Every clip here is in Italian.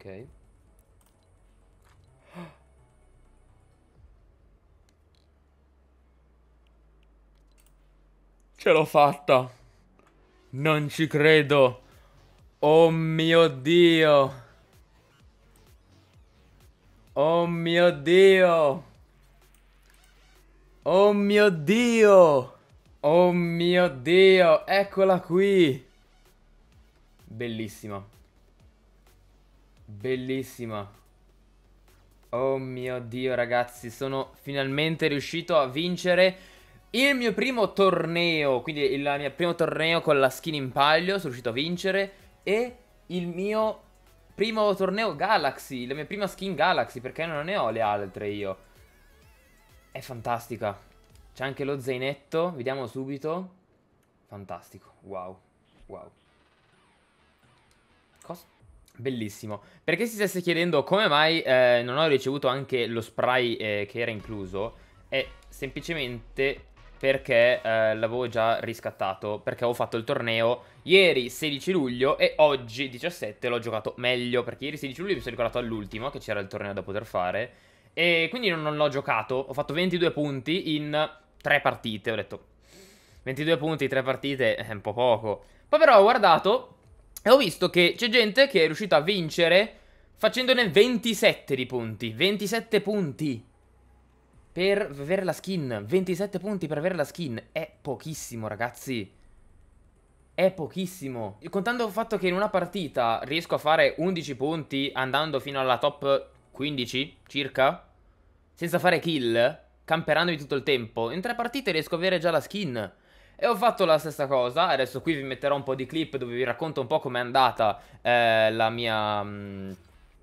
Ok. Ce l'ho fatta. Non ci credo. Oh mio Dio. Oh mio Dio. Oh mio Dio. Oh mio Dio. Eccola qui. Bellissima. Bellissima. Oh mio Dio, ragazzi, sono finalmente riuscito a vincere il mio primo torneo, quindi il mio primo torneo con la skin in palio, sono riuscito a vincere, e il mio primo torneo Galaxy, la mia prima skin Galaxy, perché non ne ho le altre io. È fantastica. C'è anche lo zainetto, vediamo subito. Fantastico, wow, wow. Bellissimo. Perché si stesse chiedendo come mai eh, non ho ricevuto anche lo spray eh, che era incluso, è semplicemente perché eh, l'avevo già riscattato, perché avevo fatto il torneo ieri 16 luglio e oggi 17 l'ho giocato meglio, perché ieri 16 luglio mi sono ricordato all'ultimo che c'era il torneo da poter fare e quindi non, non l'ho giocato, ho fatto 22 punti in 3 partite, ho detto 22 punti in 3 partite è un po' poco. Poi però ho guardato e ho visto che c'è gente che è riuscita a vincere facendone 27 di punti. 27 punti per avere la skin. 27 punti per avere la skin. È pochissimo, ragazzi. È pochissimo. Contando il fatto che in una partita riesco a fare 11 punti andando fino alla top 15, circa, senza fare kill, camperandomi tutto il tempo, in tre partite riesco a avere già la skin. E ho fatto la stessa cosa, adesso qui vi metterò un po' di clip dove vi racconto un po' com'è andata eh, la mia... Mm,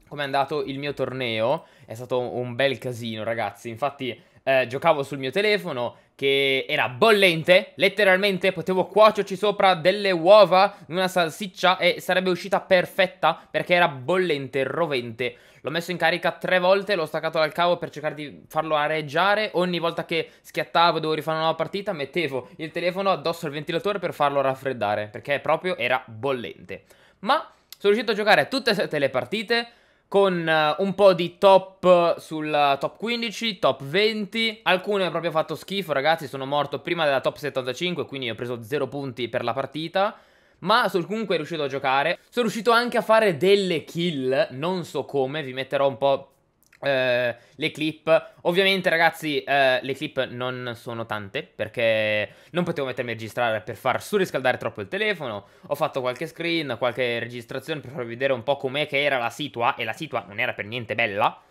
com'è andato il mio torneo. È stato un bel casino, ragazzi. Infatti, eh, giocavo sul mio telefono che era bollente, letteralmente potevo cuocerci sopra delle uova, una salsiccia e sarebbe uscita perfetta perché era bollente, rovente. L'ho messo in carica tre volte, l'ho staccato dal cavo per cercare di farlo areggiare. Ogni volta che schiattavo dovevo rifare una nuova partita, mettevo il telefono addosso al ventilatore per farlo raffreddare perché proprio era bollente. Ma sono riuscito a giocare tutte e sette le partite, con eh, un po' di top sulla top 15, top 20. Alcune proprio fatto schifo, ragazzi, sono morto prima della top 75, quindi ho preso 0 punti per la partita. Ma sono comunque riuscito a giocare. Sono riuscito anche a fare delle kill, non so come, vi metterò un po' Eh, le clip, ovviamente ragazzi, uh, le clip non sono tante perché non potevo mettermi a registrare per far surriscaldare troppo il telefono. Ho fatto qualche screen, qualche registrazione per farvi vedere un po' com'è che era la situa e la situa non era per niente bella.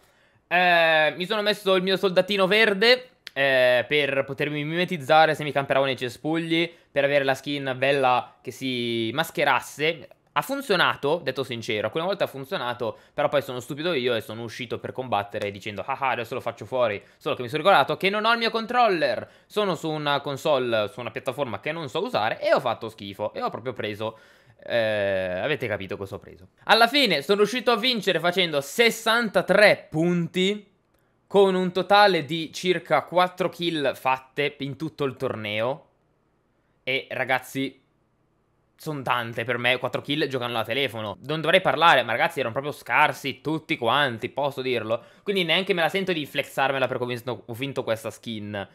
Uh, mi sono messo il mio soldatino verde per potermi mimetizzare se mi camperavo nei cespugli, per avere la skin bella che si mascherasse. Ha funzionato, detto sincero, quella volta ha funzionato, però poi sono stupido io e sono uscito per combattere dicendo ah ah adesso lo faccio fuori, solo che mi sono ricordato che non ho il mio controller, sono su una console, su una piattaforma che non so usare e ho fatto schifo e ho proprio preso eh, avete capito cosa ho preso. Alla fine sono riuscito a vincere facendo 63 punti con un totale di circa 4 kill fatte in tutto il torneo. E ragazzi, sono tante per me, 4 kill giocando alla telefono. Non dovrei parlare, ma ragazzi erano proprio scarsi tutti quanti, posso dirlo. Quindi neanche me la sento di flexarmela per come ho vinto questa skin.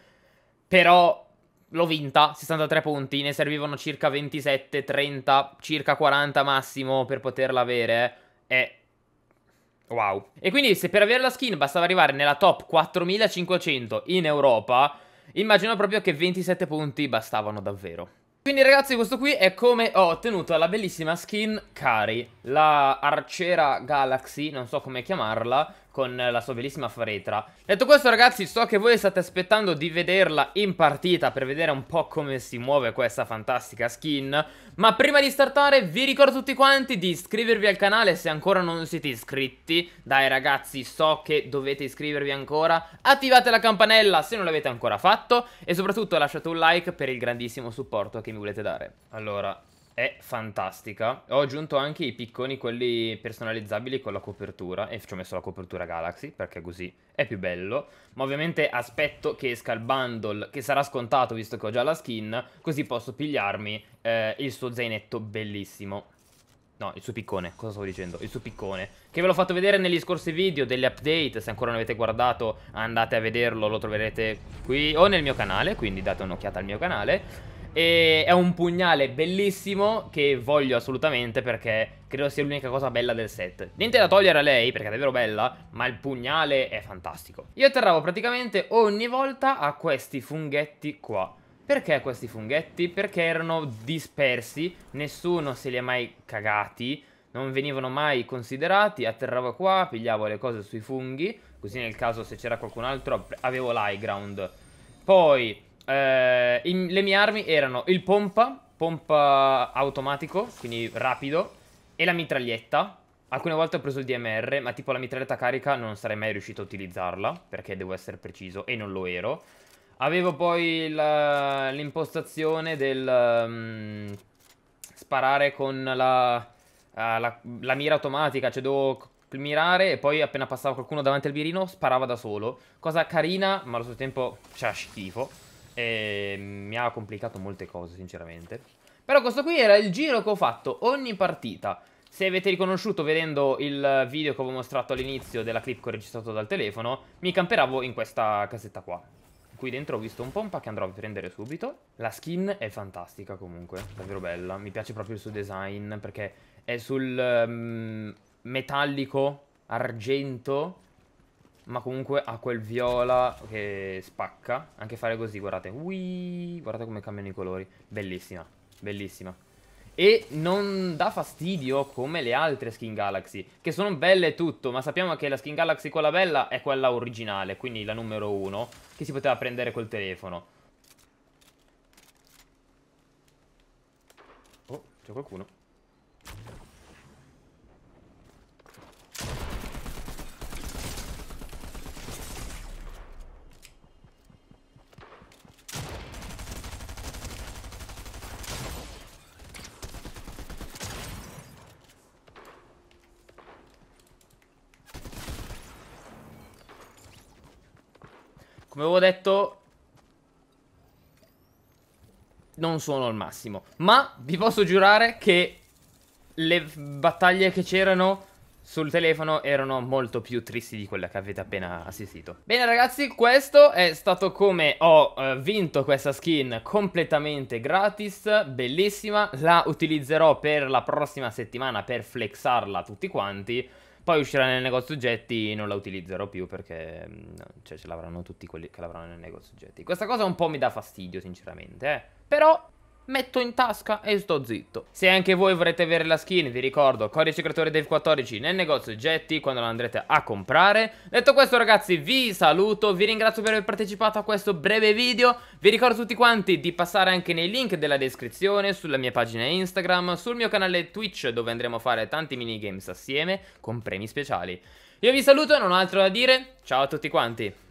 Però l'ho vinta, 63 punti, ne servivano circa 27, 30, circa 40 massimo per poterla avere. Eh. E... Wow. E quindi se per avere la skin bastava arrivare nella top 4500 in Europa, immagino proprio che 27 punti bastavano davvero. Quindi ragazzi questo qui è come ho ottenuto la bellissima skin Kari, la arciera Galaxy, non so come chiamarla, con la sua bellissima Faretra. Detto questo ragazzi, so che voi state aspettando di vederla in partita per vedere un po' come si muove questa fantastica skin, ma prima di startare vi ricordo tutti quanti di iscrivervi al canale se ancora non siete iscritti. Dai ragazzi, so che dovete iscrivervi ancora, attivate la campanella se non l'avete ancora fatto e soprattutto lasciate un like per il grandissimo supporto che mi volete dare. Allora, è fantastica. Ho aggiunto anche i picconi, quelli personalizzabili con la copertura, e ci ho messo la copertura Galaxy, perché così è più bello. Ma ovviamente aspetto che esca il bundle, che sarà scontato visto che ho già la skin, così posso pigliarmi eh, il suo zainetto bellissimo. No, il suo piccone, cosa stavo dicendo? Il suo piccone, che ve l'ho fatto vedere negli scorsi video delle update, se ancora non avete guardato andate a vederlo, lo troverete qui o nel mio canale, quindi date un'occhiata al mio canale. E è un pugnale bellissimo che voglio assolutamente perché credo sia l'unica cosa bella del set. Niente da togliere a lei perché è davvero bella, ma il pugnale è fantastico. Io atterravo praticamente ogni volta a questi funghetti qua. Perché questi funghetti? Perché erano dispersi, nessuno se li ha mai cagati, non venivano mai considerati, atterravo qua, pigliavo le cose sui funghi, così nel caso se c'era qualcun altro avevo l'high ground. Poi eh, in, le mie armi erano il pompa, pompa automatico, quindi rapido, e la mitraglietta. Alcune volte ho preso il DMR, ma tipo la mitraglietta carica non sarei mai riuscito a utilizzarla, perché devo essere preciso, e non lo ero. Avevo poi l'impostazione del um, sparare con la, uh, la, la mira automatica, cioè devo mirare e poi appena passava qualcuno davanti al birino sparava da solo. Cosa carina, ma allo stesso tempo c'è cioè, schifo. E mi ha complicato molte cose, sinceramente. Però questo qui era il giro che ho fatto ogni partita. Se avete riconosciuto vedendo il video che avevo mostrato all'inizio della clip che ho registrato dal telefono, mi camperavo in questa casetta qua. Qui dentro ho visto un pompa che andrò a prendere subito. La skin è fantastica comunque, davvero bella. Mi piace proprio il suo design perché è sul um, metallico, argento ma comunque ha quel viola che spacca. Anche fare così, guardate. Ui, guardate come cambiano i colori. Bellissima, bellissima. E non dà fastidio come le altre skin Galaxy, che sono belle e tutto, ma sappiamo che la skin Galaxy quella bella è quella originale, quindi la numero uno, che si poteva prendere col telefono. Oh, c'è qualcuno. Come avevo detto, non sono al massimo. Ma vi posso giurare che le battaglie che c'erano sul telefono erano molto più tristi di quella che avete appena assistito. Bene ragazzi, questo è stato come ho eh, vinto questa skin completamente gratis, bellissima. La utilizzerò per la prossima settimana per flexarla tutti quanti. Poi uscirà nel negozio oggetti, non la utilizzerò più perché mm, cioè, ce l'avranno tutti quelli che l'avranno nel negozio oggetti. Questa cosa un po' mi dà fastidio, sinceramente. Eh. Però metto in tasca e sto zitto. Se anche voi vorrete avere la skin, vi ricordo, codice creatore Dave14 nel negozio oggetti quando la andrete a comprare. Detto questo ragazzi, vi saluto, vi ringrazio per aver partecipato a questo breve video, vi ricordo tutti quanti di passare anche nei link della descrizione, sulla mia pagina Instagram, sul mio canale Twitch dove andremo a fare tanti minigames assieme con premi speciali. Io vi saluto, e non ho altro da dire, ciao a tutti quanti!